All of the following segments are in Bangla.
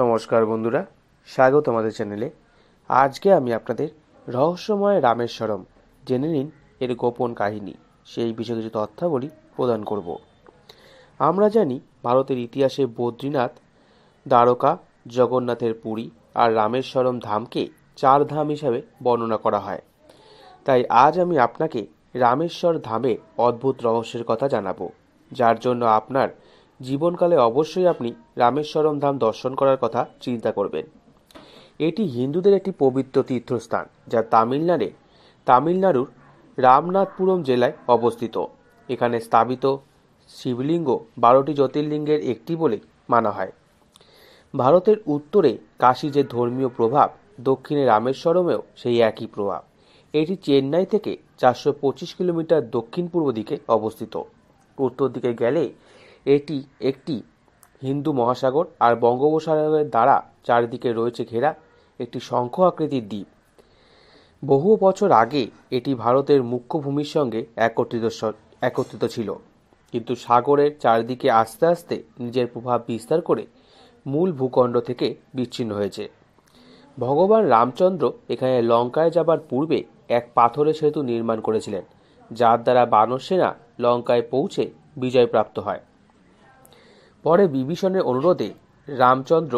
নমস্কার বন্ধুরা স্বাগত আমাদের চ্যানেলে আজকে আমি আপনাদের রহস্যময় রামেশ্বরম জেনে নিন এর গোপন কাহিনী সেই বিষয়ে কিছু তথ্যাবলী প্রদান করব আমরা জানি ভারতের ইতিহাসে বদ্রীনাথ দ্বারকা জগন্নাথের পুরী আর রামেশ্বরম ধামকে চার ধাম হিসাবে বর্ণনা করা হয় তাই আজ আমি আপনাকে রামেশ্বর ধামে অদ্ভুত রহস্যের কথা জানাবো যার জন্য আপনার জীবনকালে অবশ্যই আপনি রামেশ্বরম ধাম দর্শন করার কথা চিন্তা করবেন এটি হিন্দুদের একটি পবিত্র তীর্থস্থান যা তামিলনাড়ে তামিলনাড়ুর রামনাথপুরম জেলায় অবস্থিত এখানে স্থাপিত শিবলিঙ্গ বারোটি জ্যোতির্লিঙ্গের একটি বলে মানা হয় ভারতের উত্তরে কাশী যে ধর্মীয় প্রভাব দক্ষিণে রামেশ্বরমেও সেই একই প্রভাব এটি চেন্নাই থেকে চারশো পঁচিশ কিলোমিটার দক্ষিণ পূর্ব দিকে অবস্থিত উত্তর দিকে গেলে এটি একটি হিন্দু মহাসাগর আর বঙ্গোপসাগরের দ্বারা চারিদিকে রয়েছে ঘেরা একটি শঙ্খ আকৃতির দ্বীপ বহু বছর আগে এটি ভারতের মুখ্য ভূমির সঙ্গে একত্রিত একত্রিত ছিল কিন্তু সাগরের চারিদিকে আস্তে আস্তে নিজের প্রভাব বিস্তার করে মূল ভূখণ্ড থেকে বিচ্ছিন্ন হয়েছে ভগবান রামচন্দ্র এখানে লঙ্কায় যাবার পূর্বে এক পাথরের সেতু নির্মাণ করেছিলেন যার দ্বারা বানর সেনা লঙ্কায় পৌঁছে বিজয়প্রাপ্ত হয় পরে বিভীষণের অনুরোধে রামচন্দ্র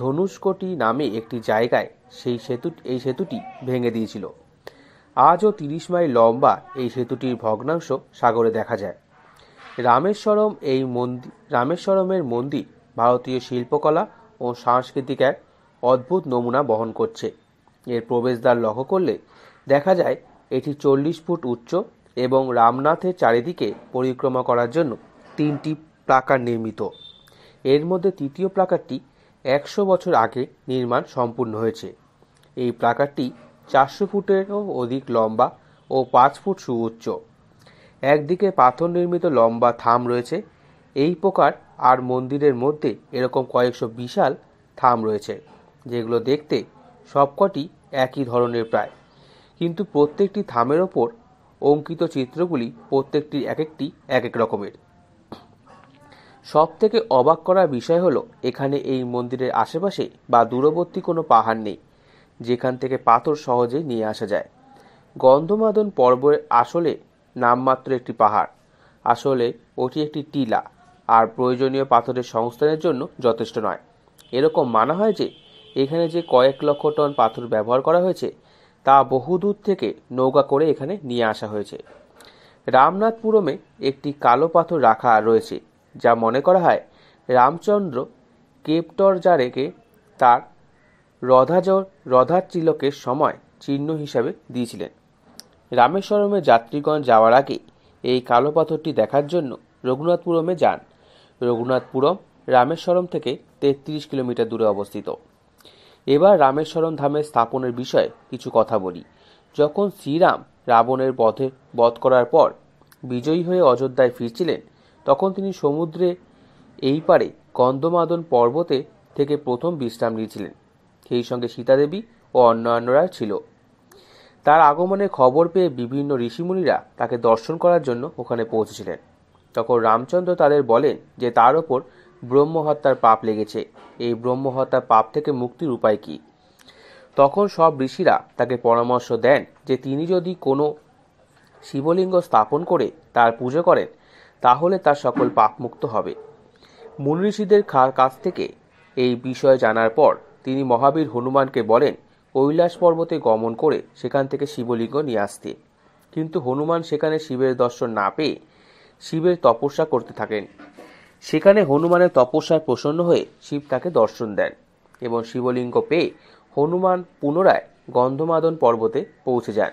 ধনুষ্কটি নামে একটি জায়গায় সেই সেতু এই সেতুটি ভেঙে দিয়েছিল আজও তিরিশ মাইল লম্বা এই সেতুটির ভগ্নাংশ সাগরে দেখা যায় রামেশ্বরম এই মন্দির রামেশ্বরমের মন্দির ভারতীয় শিল্পকলা ও সাংস্কৃতিক এক অদ্ভুত নমুনা বহন করছে এর প্রবেশদ্বার লক্ষ্য করলে দেখা যায় এটি চল্লিশ ফুট উচ্চ এবং রামনাথের চারিদিকে পরিক্রমা করার জন্য তিনটি প্লাকার নির্মিত এর মধ্যে তৃতীয় প্লাকারটি একশো বছর আগে নির্মাণ সম্পূর্ণ হয়েছে এই প্লাকারটি চারশো ফুটেরও অধিক লম্বা ও পাঁচ ফুট সুউচ্চ একদিকে পাথর নির্মিত লম্বা থাম রয়েছে এই প্রকার আর মন্দিরের মধ্যে এরকম কয়েকশো বিশাল থাম রয়েছে যেগুলো দেখতে সবকটি একই ধরনের প্রায় কিন্তু প্রত্যেকটি থামের ওপর অঙ্কিত চিত্রগুলি প্রত্যেকটি এক একটি এক এক রকমের সব থেকে অবাক করার বিষয় হলো এখানে এই মন্দিরের আশেপাশে বা দূরবর্তী কোনো পাহাড় নেই যেখান থেকে পাথর সহজেই নিয়ে আসা যায় গন্ধমাদন পর্বের আসলে নামমাত্র একটি পাহাড় আসলে ওটি একটি টিলা আর প্রয়োজনীয় পাথরের সংস্থানের জন্য যথেষ্ট নয় এরকম মানা হয় যে এখানে যে কয়েক লক্ষ টন পাথর ব্যবহার করা হয়েছে তা বহুদূর থেকে নৌকা করে এখানে নিয়ে আসা হয়েছে রামনাথপুরমে একটি কালো পাথর রাখা রয়েছে যা মনে করা হয় রামচন্দ্র জারেকে তার রধাজর রধাচিলকের সময় চিহ্ন হিসাবে দিয়েছিলেন রামেশ্বরমে যাত্রীগণ যাওয়ার আগে এই কালো পাথরটি দেখার জন্য রঘুনাথপুরমে যান রঘুনাথপুরম রামেশ্বরম থেকে তেত্রিশ কিলোমিটার দূরে অবস্থিত এবার রামেশ্বরম ধামের স্থাপনের বিষয়ে কিছু কথা বলি যখন শ্রীরাম রাবণের বধে বধ করার পর বিজয়ী হয়ে অযোধ্যায় ফিরছিলেন তখন তিনি সমুদ্রে এই পারে কন্দমাদন পর্বতে থেকে প্রথম বিশ্রাম নিয়েছিলেন সেই সঙ্গে সীতাদেবী ও অন্যান্যরা ছিল তার আগমনে খবর পেয়ে বিভিন্ন ঋষিমুনিরা তাকে দর্শন করার জন্য ওখানে পৌঁছেছিলেন তখন রামচন্দ্র তাদের বলেন যে তার ওপর ব্রহ্মহত্যার পাপ লেগেছে এই ব্রহ্মহত্যার পাপ থেকে মুক্তির উপায় কি তখন সব ঋষিরা তাকে পরামর্শ দেন যে তিনি যদি কোনো শিবলিঙ্গ স্থাপন করে তার পুজো করেন তাহলে তার সকল মুক্ত হবে খার কাছ থেকে এই বিষয় জানার পর তিনি মহাবীর হনুমানকে বলেন কৈলাস পর্বতে গমন করে সেখান থেকে শিবলিঙ্গ নিয়ে আসতে কিন্তু হনুমান সেখানে শিবের দর্শন না পেয়ে শিবের তপস্যা করতে থাকেন সেখানে হনুমানের তপস্যায় প্রসন্ন হয়ে শিব তাকে দর্শন দেন এবং শিবলিঙ্গ পেয়ে হনুমান পুনরায় গন্ধমাদন পর্বতে পৌঁছে যান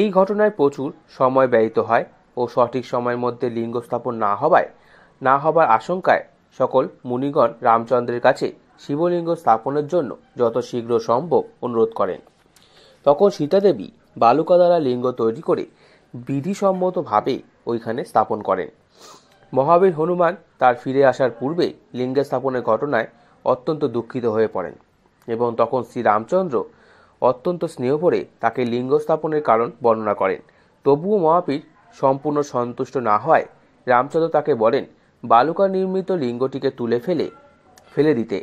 এই ঘটনায় প্রচুর সময় ব্যয়িত হয় ও সঠিক সময়ের মধ্যে লিঙ্গ স্থাপন না হওয়ায় না হবার আশঙ্কায় সকল মুনিগণ রামচন্দ্রের কাছে শিবলিঙ্গ স্থাপনের জন্য যত শীঘ্র সম্ভব অনুরোধ করেন তখন সীতাদেবী বালুকা দ্বারা লিঙ্গ তৈরি করে বিধিসম্মতভাবে ওইখানে স্থাপন করেন মহাবীর হনুমান তার ফিরে আসার পূর্বে লিঙ্গ স্থাপনের ঘটনায় অত্যন্ত দুঃখিত হয়ে পড়েন এবং তখন শ্রীরামচন্দ্র অত্যন্ত স্নেহ ভরে তাকে লিঙ্গ স্থাপনের কারণ বর্ণনা করেন তবুও মহাবীর সম্পূর্ণ সন্তুষ্ট না হয় রামচন্দ্র তাকে বলেন বালুকা নির্মিত লিঙ্গটিকে তুলে ফেলে ফেলে দিতে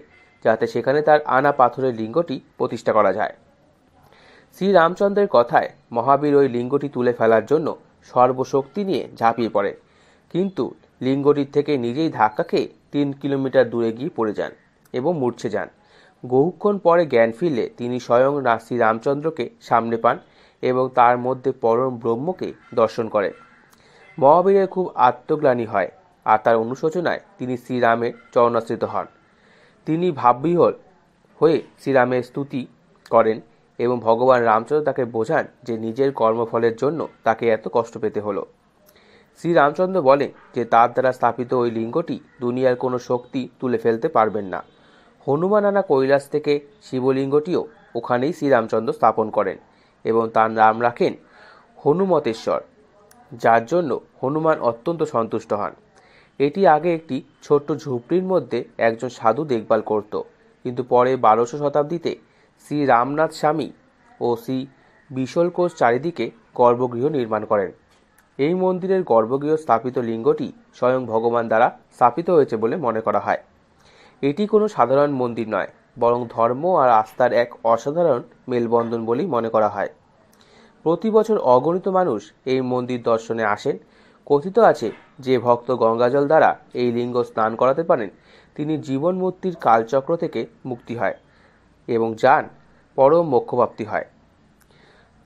যাতে সেখানে তার আনা পাথরের লিঙ্গটি প্রতিষ্ঠা করা যায় শ্রী রামচন্দ্রের কথায় মহাবীর ওই লিঙ্গটি তুলে ফেলার জন্য সর্বশক্তি নিয়ে ঝাঁপিয়ে পড়ে কিন্তু লিঙ্গটির থেকে নিজেই ধাক্কা খেয়ে তিন কিলোমিটার দূরে গিয়ে পড়ে যান এবং মূর্ছে যান বহুক্ষণ পরে জ্ঞান ফিরলে তিনি স্বয়ং শ্রী রামচন্দ্রকে সামনে পান এবং তার মধ্যে পরম ব্রহ্মকে দর্শন করে মহাবীরের খুব আত্মগ্লানি হয় আর তার অনুশোচনায় তিনি শ্রীরামের চরণাশ্রিত হন তিনি ভাববিহল হয়ে শ্রীরামের স্তুতি করেন এবং ভগবান রামচন্দ্র তাকে বোঝান যে নিজের কর্মফলের জন্য তাকে এত কষ্ট পেতে হলো শ্রীরামচন্দ্র বলেন যে তার দ্বারা স্থাপিত ওই লিঙ্গটি দুনিয়ার কোনো শক্তি তুলে ফেলতে পারবেন না হনুমান আনা কৈলাস থেকে শিবলিঙ্গটিও ওখানেই শ্রীরামচন্দ্র স্থাপন করেন এবং তার নাম রাখেন হনুমতেশ্বর যার জন্য হনুমান অত্যন্ত সন্তুষ্ট হন এটি আগে একটি ছোট্ট ঝুপড়ির মধ্যে একজন সাধু দেখভাল করত কিন্তু পরে বারোশো শতাব্দীতে শ্রী রামনাথ স্বামী ও শ্রী বিশল কোষ চারিদিকে গর্ভগৃহ নির্মাণ করেন এই মন্দিরের গর্ভগৃহ স্থাপিত লিঙ্গটি স্বয়ং ভগবান দ্বারা স্থাপিত হয়েছে বলে মনে করা হয় এটি কোনো সাধারণ মন্দির নয় বরং ধর্ম আর আস্থার এক অসাধারণ মেলবন্ধন বলেই মনে করা হয় প্রতি বছর অগণিত মানুষ এই মন্দির দর্শনে আসেন কথিত আছে যে ভক্ত গঙ্গাজল দ্বারা এই লিঙ্গ স্নান করাতে পারেন তিনি জীবন মূর্তির কালচক্র থেকে মুক্তি হয় এবং যান পরম মোক্ষপ্রাপ্তি হয়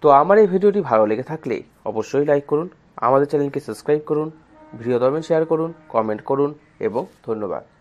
তো আমার এই ভিডিওটি ভালো লেগে থাকলে অবশ্যই লাইক করুন আমাদের চ্যানেলকে সাবস্ক্রাইব করুন ভিডিও দমে শেয়ার করুন কমেন্ট করুন এবং ধন্যবাদ